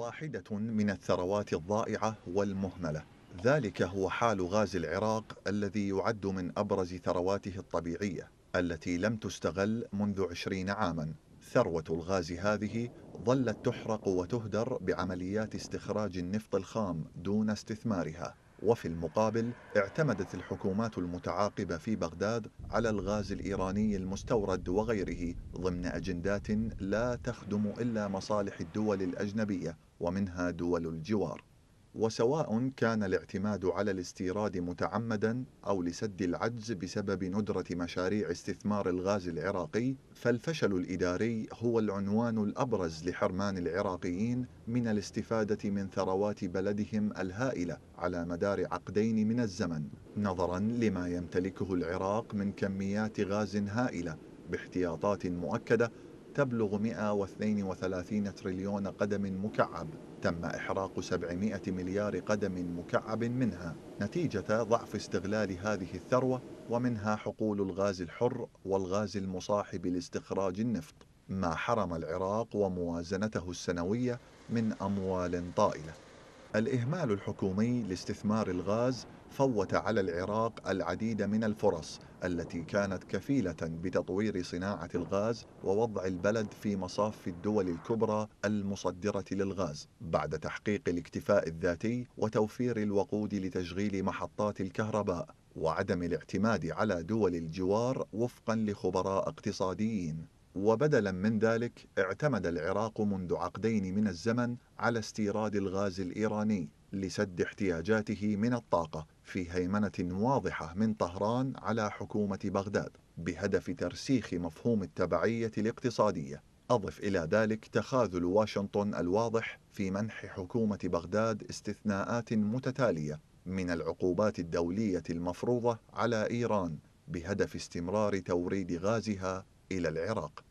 واحدة من الثروات الضائعة والمهملة ذلك هو حال غاز العراق الذي يعد من أبرز ثرواته الطبيعية التي لم تستغل منذ عشرين عاما ثروة الغاز هذه ظلت تحرق وتهدر بعمليات استخراج النفط الخام دون استثمارها وفي المقابل اعتمدت الحكومات المتعاقبة في بغداد على الغاز الإيراني المستورد وغيره ضمن أجندات لا تخدم إلا مصالح الدول الأجنبية ومنها دول الجوار وسواء كان الاعتماد على الاستيراد متعمدا او لسد العجز بسبب ندره مشاريع استثمار الغاز العراقي فالفشل الاداري هو العنوان الابرز لحرمان العراقيين من الاستفاده من ثروات بلدهم الهائله على مدار عقدين من الزمن نظرا لما يمتلكه العراق من كميات غاز هائله باحتياطات مؤكده تبلغ 132 تريليون قدم مكعب تم إحراق 700 مليار قدم مكعب منها نتيجة ضعف استغلال هذه الثروة ومنها حقول الغاز الحر والغاز المصاحب لاستخراج النفط ما حرم العراق وموازنته السنوية من أموال طائلة الإهمال الحكومي لاستثمار الغاز فوت على العراق العديد من الفرص التي كانت كفيلة بتطوير صناعة الغاز ووضع البلد في مصاف الدول الكبرى المصدرة للغاز بعد تحقيق الاكتفاء الذاتي وتوفير الوقود لتشغيل محطات الكهرباء وعدم الاعتماد على دول الجوار وفقا لخبراء اقتصاديين وبدلا من ذلك اعتمد العراق منذ عقدين من الزمن على استيراد الغاز الإيراني لسد احتياجاته من الطاقة في هيمنة واضحة من طهران على حكومة بغداد بهدف ترسيخ مفهوم التبعية الاقتصادية أضف إلى ذلك تخاذل واشنطن الواضح في منح حكومة بغداد استثناءات متتالية من العقوبات الدولية المفروضة على إيران بهدف استمرار توريد غازها إلى العراق